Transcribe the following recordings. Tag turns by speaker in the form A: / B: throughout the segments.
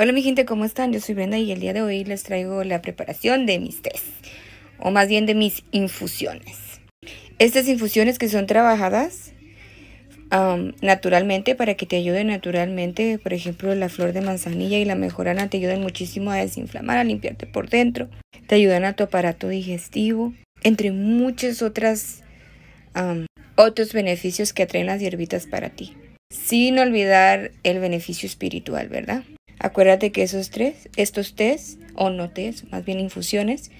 A: Hola mi gente, ¿cómo están? Yo soy Brenda y el día de hoy les traigo la preparación de mis test o más bien de mis infusiones. Estas infusiones que son trabajadas naturalmente para que te ayuden naturalmente, por ejemplo la flor de manzanilla y la mejorana te ayudan muchísimo a desinflamar, a limpiarte por dentro, te ayudan a tu aparato digestivo, entre muchos otras otros beneficios que atraen las hierbitas para ti. Sin olvidar el beneficio espiritual, ¿verdad? Acuérdate que esos tres, estos test o no test, más bien infusiones,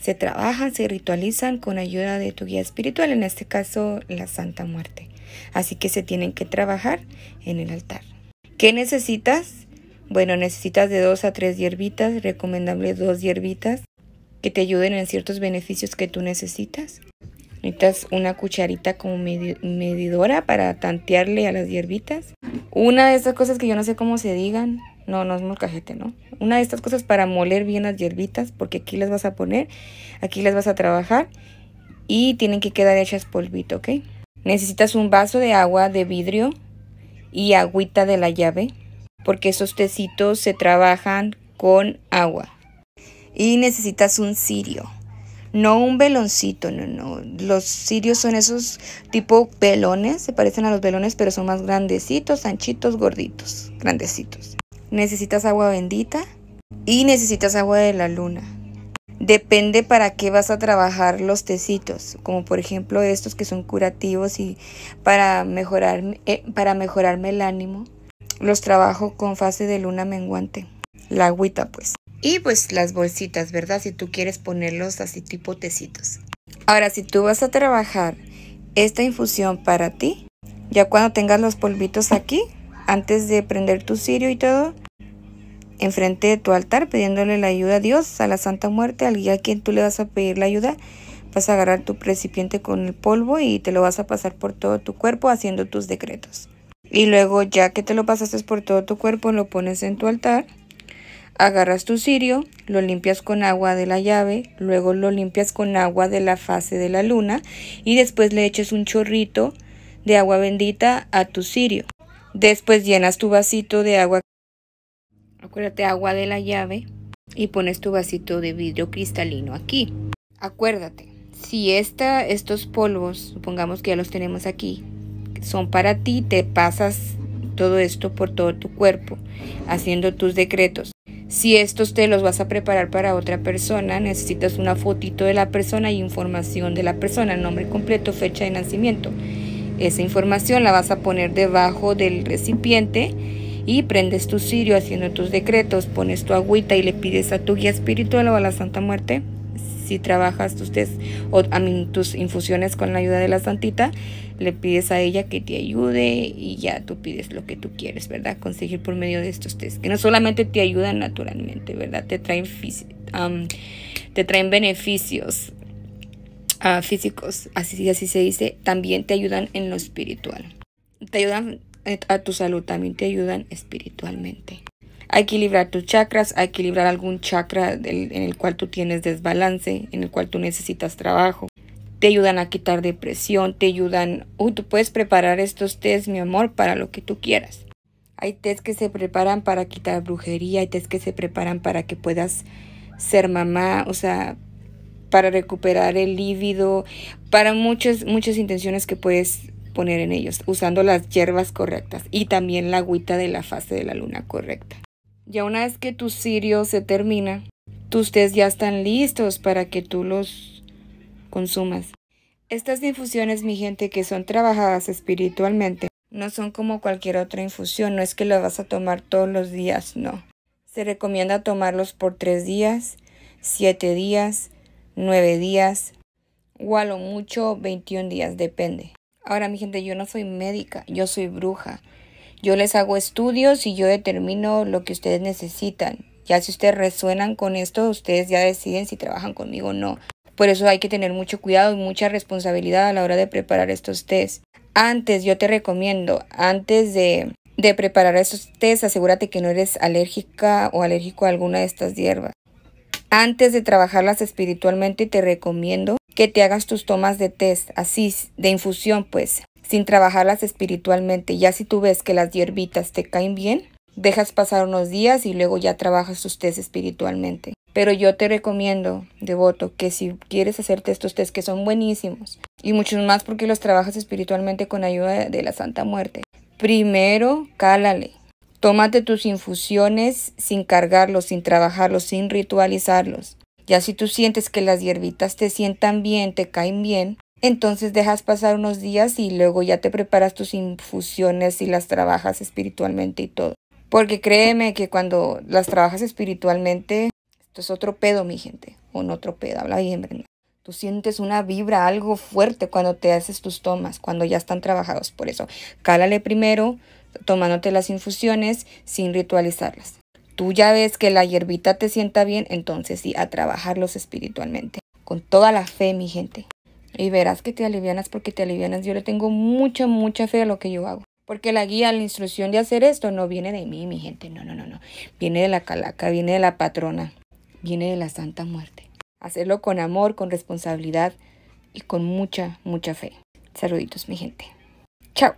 A: se trabajan, se ritualizan con ayuda de tu guía espiritual, en este caso la Santa Muerte. Así que se tienen que trabajar en el altar. ¿Qué necesitas? Bueno, necesitas de dos a tres hierbitas, recomendable dos hierbitas que te ayuden en ciertos beneficios que tú necesitas. Necesitas una cucharita como medidora para tantearle a las hierbitas. Una de estas cosas que yo no sé cómo se digan. No, no es molcajete, ¿no? Una de estas cosas para moler bien las hierbitas, porque aquí las vas a poner, aquí las vas a trabajar y tienen que quedar hechas polvito, ¿ok? Necesitas un vaso de agua de vidrio y agüita de la llave, porque esos tecitos se trabajan con agua. Y necesitas un cirio no un veloncito, no, no. Los cirios son esos tipo velones, se parecen a los velones, pero son más grandecitos, anchitos, gorditos, grandecitos. Necesitas agua bendita y necesitas agua de la luna. Depende para qué vas a trabajar los tecitos, como por ejemplo estos que son curativos y para mejorar, eh, para mejorarme el ánimo. Los trabajo con fase de luna menguante la agüita pues. Y pues las bolsitas, ¿verdad? Si tú quieres ponerlos así tipo tecitos. Ahora, si tú vas a trabajar esta infusión para ti, ya cuando tengas los polvitos aquí, antes de prender tu cirio y todo, enfrente de tu altar pidiéndole la ayuda a Dios, a la Santa Muerte, al guía a quien tú le vas a pedir la ayuda, vas a agarrar tu recipiente con el polvo y te lo vas a pasar por todo tu cuerpo haciendo tus decretos. Y luego ya que te lo pasaste por todo tu cuerpo, lo pones en tu altar Agarras tu cirio, lo limpias con agua de la llave, luego lo limpias con agua de la fase de la luna y después le echas un chorrito de agua bendita a tu cirio. Después llenas tu vasito de agua, acuérdate agua de la llave y pones tu vasito de vidrio cristalino aquí. Acuérdate, si esta, estos polvos, supongamos que ya los tenemos aquí, son para ti, te pasas todo esto por todo tu cuerpo, haciendo tus decretos. Si estos te los vas a preparar para otra persona, necesitas una fotito de la persona y información de la persona, nombre completo, fecha de nacimiento. Esa información la vas a poner debajo del recipiente y prendes tu cirio haciendo tus decretos, pones tu agüita y le pides a tu guía espiritual o a la Santa Muerte si trabajas tus test o tus infusiones con la ayuda de la santita, le pides a ella que te ayude y ya tú pides lo que tú quieres, ¿verdad? Conseguir por medio de estos test, que no solamente te ayudan naturalmente, ¿verdad? Te traen, te traen beneficios ah, físicos, así, así se dice, también te ayudan en lo espiritual. Te ayudan eh, a tu salud, también te ayudan espiritualmente a equilibrar tus chakras, a equilibrar algún chakra en el cual tú tienes desbalance, en el cual tú necesitas trabajo. Te ayudan a quitar depresión, te ayudan, Uy, uh, tú puedes preparar estos test, mi amor, para lo que tú quieras. Hay test que se preparan para quitar brujería, hay test que se preparan para que puedas ser mamá, o sea, para recuperar el lívido, para muchas, muchas intenciones que puedes poner en ellos, usando las hierbas correctas y también la agüita de la fase de la luna correcta. Ya una vez que tu cirio se termina, tus tés ya están listos para que tú los consumas. Estas infusiones, mi gente, que son trabajadas espiritualmente, no son como cualquier otra infusión, no es que la vas a tomar todos los días, no. Se recomienda tomarlos por tres días, siete días, nueve días o a lo mucho 21 días, depende. Ahora, mi gente, yo no soy médica, yo soy bruja. Yo les hago estudios y yo determino lo que ustedes necesitan. Ya si ustedes resuenan con esto, ustedes ya deciden si trabajan conmigo o no. Por eso hay que tener mucho cuidado y mucha responsabilidad a la hora de preparar estos test. Antes, yo te recomiendo, antes de, de preparar estos test, asegúrate que no eres alérgica o alérgico a alguna de estas hierbas. Antes de trabajarlas espiritualmente, te recomiendo que te hagas tus tomas de test, así, de infusión, pues sin trabajarlas espiritualmente. Ya si tú ves que las hierbitas te caen bien, dejas pasar unos días y luego ya trabajas tus test espiritualmente. Pero yo te recomiendo, devoto, que si quieres hacerte estos tés... que son buenísimos y muchos más porque los trabajas espiritualmente con ayuda de la Santa Muerte, primero cálale. Tómate tus infusiones sin cargarlos, sin trabajarlos, sin ritualizarlos. Ya si tú sientes que las hierbitas te sientan bien, te caen bien, entonces dejas pasar unos días y luego ya te preparas tus infusiones y las trabajas espiritualmente y todo. Porque créeme que cuando las trabajas espiritualmente, esto es otro pedo, mi gente. O no otro pedo, habla bien, Brenda. Tú sientes una vibra, algo fuerte cuando te haces tus tomas, cuando ya están trabajados. Por eso, cálale primero, tomándote las infusiones sin ritualizarlas. Tú ya ves que la hierbita te sienta bien, entonces sí, a trabajarlos espiritualmente. Con toda la fe, mi gente y verás que te alivianas porque te alivianas. Yo le tengo mucha, mucha fe a lo que yo hago. Porque la guía, la instrucción de hacer esto no viene de mí, mi gente. No, no, no, no. Viene de la calaca, viene de la patrona, viene de la Santa Muerte. Hacerlo con amor, con responsabilidad y con mucha, mucha fe. Saluditos, mi gente. Chao.